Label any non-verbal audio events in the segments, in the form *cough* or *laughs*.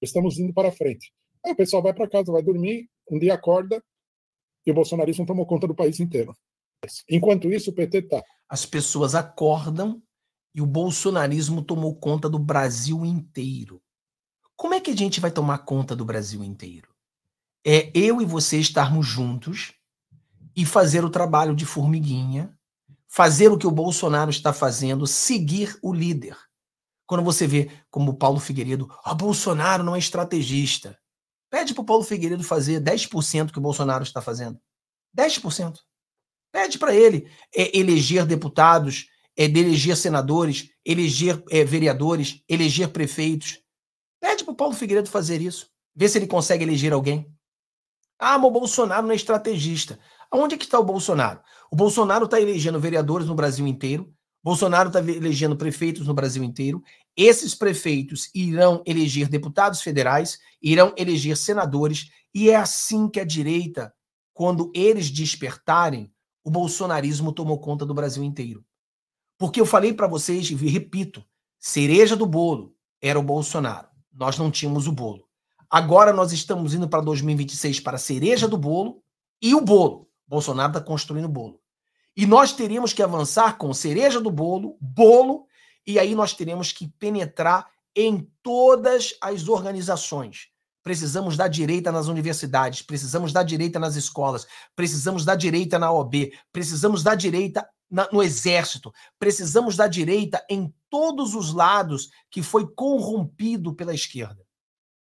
estamos indo para frente. Aí o pessoal vai para casa, vai dormir, um dia acorda e o bolsonarismo tomou conta do país inteiro. Enquanto isso, o PT está. As pessoas acordam e o bolsonarismo tomou conta do Brasil inteiro. Como é que a gente vai tomar conta do Brasil inteiro? É eu e você estarmos juntos e fazer o trabalho de formiguinha, fazer o que o Bolsonaro está fazendo, seguir o líder. Quando você vê como Paulo Figueiredo, ó, oh, Bolsonaro não é estrategista. Pede para o Paulo Figueiredo fazer 10% que o Bolsonaro está fazendo. 10%. Pede para ele é, eleger deputados, é, eleger senadores, eleger é, vereadores, eleger prefeitos. Pede para o Paulo Figueiredo fazer isso. Vê se ele consegue eleger alguém. Ah, mas o Bolsonaro não é estrategista. Onde é que está o Bolsonaro? O Bolsonaro está elegendo vereadores no Brasil inteiro, Bolsonaro está elegendo prefeitos no Brasil inteiro. Esses prefeitos irão eleger deputados federais, irão eleger senadores, e é assim que a direita, quando eles despertarem, o bolsonarismo tomou conta do Brasil inteiro. Porque eu falei para vocês, e repito, cereja do bolo era o Bolsonaro. Nós não tínhamos o bolo. Agora nós estamos indo para 2026 para a cereja do bolo e o bolo. Bolsonaro está construindo o bolo. E nós teremos que avançar com cereja do bolo, bolo, e aí nós teremos que penetrar em todas as organizações. Precisamos dar direita nas universidades, precisamos dar direita nas escolas, precisamos dar direita na OB, precisamos dar direita na, no exército, precisamos dar direita em todos os lados que foi corrompido pela esquerda.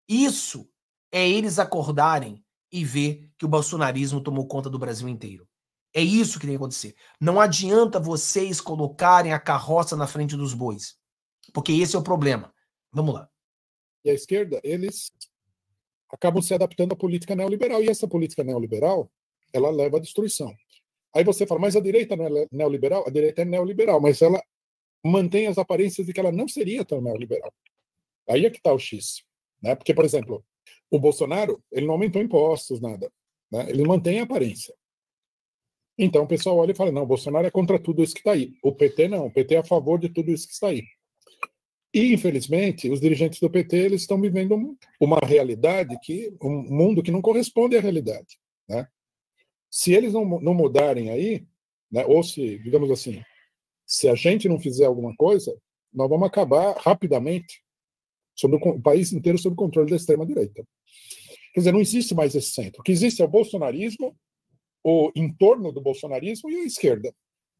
Isso é eles acordarem e ver que o bolsonarismo tomou conta do Brasil inteiro. É isso que tem que acontecer. Não adianta vocês colocarem a carroça na frente dos bois, porque esse é o problema. Vamos lá. E a esquerda, eles acabam se adaptando à política neoliberal, e essa política neoliberal, ela leva à destruição. Aí você fala, mas a direita não é neoliberal? A direita é neoliberal, mas ela mantém as aparências de que ela não seria tão neoliberal. Aí é que está o X. Né? Porque, por exemplo, o Bolsonaro, ele não aumentou impostos, nada. Né? Ele mantém a aparência. Então o pessoal olha e fala: não, Bolsonaro é contra tudo isso que está aí. O PT não, o PT é a favor de tudo isso que está aí. E, infelizmente, os dirigentes do PT eles estão vivendo uma realidade que um mundo que não corresponde à realidade. Né? Se eles não, não mudarem aí, né, ou se, digamos assim, se a gente não fizer alguma coisa, nós vamos acabar rapidamente sobre o, o país inteiro sob controle da extrema-direita. Quer dizer, não existe mais esse centro. O que existe é o bolsonarismo o entorno do bolsonarismo e a esquerda.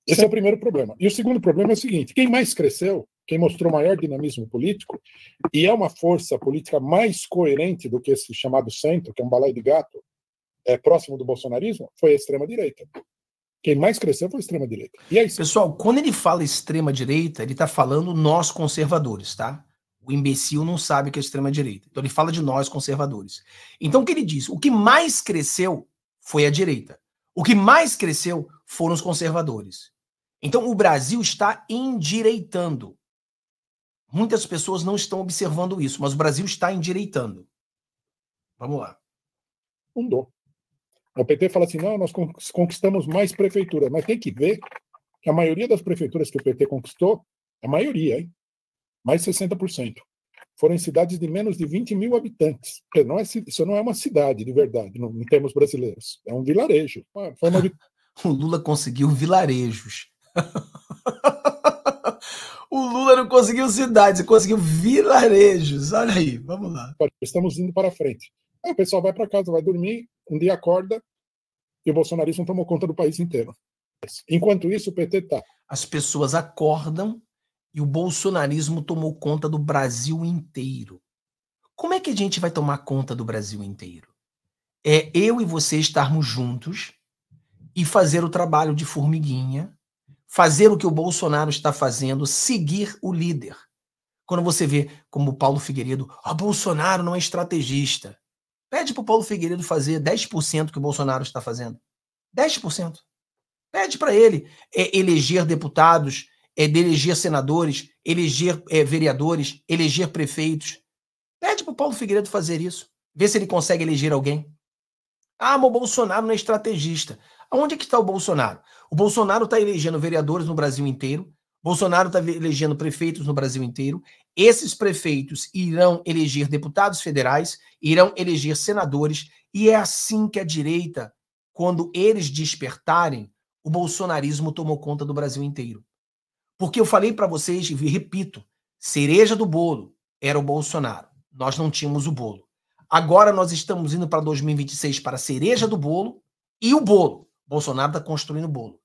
Esse é o primeiro problema. E o segundo problema é o seguinte: quem mais cresceu, quem mostrou maior dinamismo político, e é uma força política mais coerente do que esse chamado centro, que é um balaio de gato, é, próximo do bolsonarismo, foi a extrema-direita. Quem mais cresceu foi a extrema-direita. E aí, é Pessoal, quando ele fala extrema-direita, ele está falando nós conservadores, tá? O imbecil não sabe o que é extrema-direita. Então ele fala de nós conservadores. Então o que ele diz? O que mais cresceu foi a direita. O que mais cresceu foram os conservadores. Então o Brasil está endireitando. Muitas pessoas não estão observando isso, mas o Brasil está endireitando. Vamos lá. Mudou. O PT fala assim: não, nós conquistamos mais prefeituras, mas tem que ver que a maioria das prefeituras que o PT conquistou, a maioria, hein? mais 60%, foram em cidades de menos de 20 mil habitantes. Não é, isso não é uma cidade, de verdade, em termos brasileiros. É um vilarejo. uma... *laughs* o Lula conseguiu vilarejos. *laughs* o Lula não conseguiu cidades, ele conseguiu vilarejos. Olha aí, vamos lá. Estamos indo para frente. Aí o pessoal vai para casa, vai dormir, um dia acorda e o bolsonarismo tomou conta do país inteiro. Enquanto isso, o PT está. As pessoas acordam e o bolsonarismo tomou conta do Brasil inteiro. Como é que a gente vai tomar conta do Brasil inteiro? É eu e você estarmos juntos e fazer o trabalho de formiguinha, fazer o que o Bolsonaro está fazendo, seguir o líder. Quando você vê como o Paulo Figueiredo, o oh, Bolsonaro não é estrategista. Pede para o Paulo Figueiredo fazer 10% que o Bolsonaro está fazendo. 10%. Pede para ele é, eleger deputados é, de eleger senadores, eleger é, vereadores, eleger prefeitos. Pede para o Paulo Figueiredo fazer isso. Vê se ele consegue eleger alguém. Ah, mas o Bolsonaro não é estrategista. Onde é que está o Bolsonaro? O Bolsonaro está elegendo vereadores no Brasil inteiro. Bolsonaro está elegendo prefeitos no Brasil inteiro. Esses prefeitos irão eleger deputados federais, irão eleger senadores, e é assim que a direita, quando eles despertarem, o bolsonarismo tomou conta do Brasil inteiro. Porque eu falei para vocês, e repito, cereja do bolo era o Bolsonaro. Nós não tínhamos o bolo. Agora nós estamos indo para 2026 para a cereja do bolo e o bolo. Bolsonaro está construindo o bolo.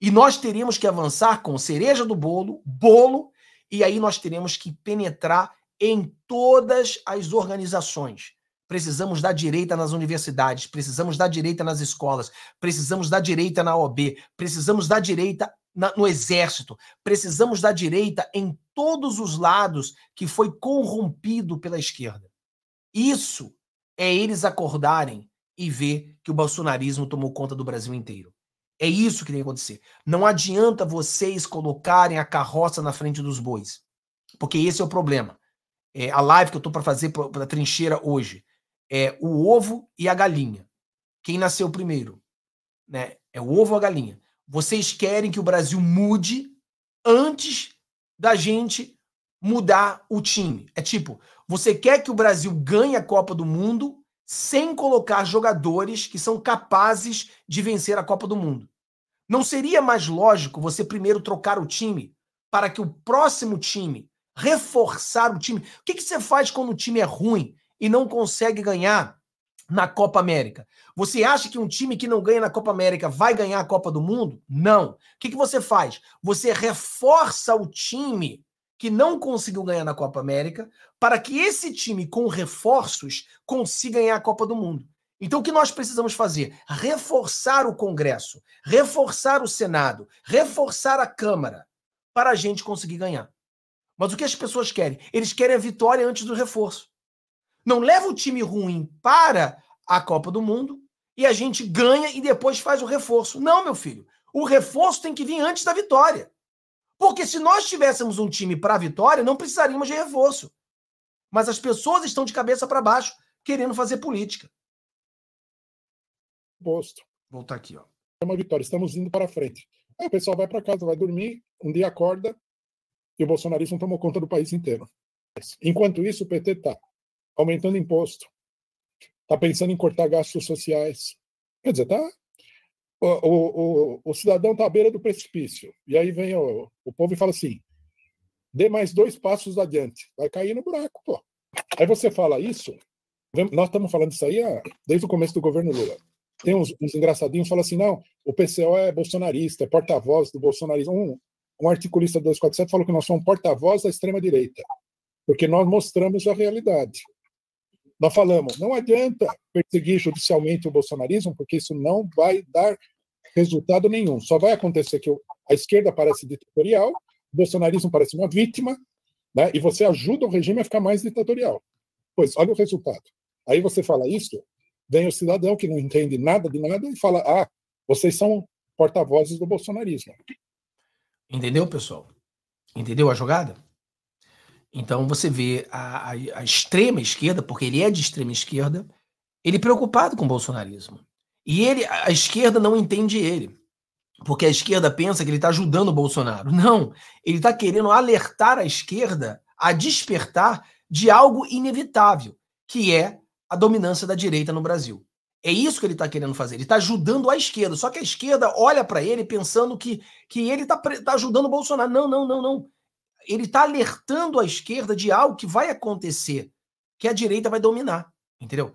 E nós teríamos que avançar com cereja do bolo, bolo, e aí nós teremos que penetrar em todas as organizações. Precisamos da direita nas universidades, precisamos da direita nas escolas, precisamos da direita na OB, precisamos da direita na, no exército, precisamos da direita em todos os lados que foi corrompido pela esquerda. Isso é eles acordarem e ver que o bolsonarismo tomou conta do Brasil inteiro. É isso que tem que acontecer. Não adianta vocês colocarem a carroça na frente dos bois, porque esse é o problema. É, a live que eu estou para fazer para a trincheira hoje é o ovo e a galinha. Quem nasceu primeiro? Né? É o ovo ou a galinha? Vocês querem que o Brasil mude antes da gente mudar o time. É tipo, você quer que o Brasil ganhe a Copa do Mundo sem colocar jogadores que são capazes de vencer a Copa do Mundo. Não seria mais lógico você primeiro trocar o time para que o próximo time reforçar o time? O que, que você faz quando o time é ruim e não consegue ganhar na Copa América. Você acha que um time que não ganha na Copa América vai ganhar a Copa do Mundo? Não. O que, que você faz? Você reforça o time que não conseguiu ganhar na Copa América para que esse time com reforços consiga ganhar a Copa do Mundo. Então, o que nós precisamos fazer? Reforçar o Congresso, reforçar o Senado, reforçar a Câmara para a gente conseguir ganhar. Mas o que as pessoas querem? Eles querem a vitória antes do reforço não leva o time ruim para a Copa do Mundo e a gente ganha e depois faz o reforço. Não, meu filho. O reforço tem que vir antes da vitória. Porque se nós tivéssemos um time para a vitória, não precisaríamos de reforço. Mas as pessoas estão de cabeça para baixo querendo fazer política. Posto. Voltar aqui, ó. É uma vitória, estamos indo para frente. Aí o pessoal vai para casa, vai dormir, um dia acorda e o bolsonarismo tomou conta do país inteiro. Enquanto isso, o PT tá aumentando imposto, está pensando em cortar gastos sociais. Quer dizer, tá, o, o, o, o cidadão está à beira do precipício. E aí vem o, o povo e fala assim: dê mais dois passos adiante, vai cair no buraco, pô. Aí você fala isso, nós estamos falando isso aí desde o começo do governo Lula. Tem uns, uns engraçadinhos que falam assim: não, o PCO é bolsonarista, é porta-voz do bolsonarismo. Um, um articulista 247 falou que nós somos porta-voz da extrema-direita, porque nós mostramos a realidade. Nós falamos, não adianta perseguir judicialmente o bolsonarismo, porque isso não vai dar resultado nenhum. Só vai acontecer que a esquerda parece ditatorial, o bolsonarismo parece uma vítima, né? e você ajuda o regime a ficar mais ditatorial. Pois, olha o resultado. Aí você fala isso, vem o cidadão que não entende nada de nada e fala: ah, vocês são porta-vozes do bolsonarismo. Entendeu, pessoal? Entendeu a jogada? Então você vê a, a, a extrema esquerda, porque ele é de extrema esquerda, ele preocupado com o bolsonarismo. E ele, a esquerda não entende ele. Porque a esquerda pensa que ele está ajudando o Bolsonaro. Não, ele está querendo alertar a esquerda a despertar de algo inevitável, que é a dominância da direita no Brasil. É isso que ele está querendo fazer. Ele está ajudando a esquerda. Só que a esquerda olha para ele pensando que, que ele está tá ajudando o Bolsonaro. Não, não, não, não ele está alertando a esquerda de algo que vai acontecer, que a direita vai dominar, entendeu?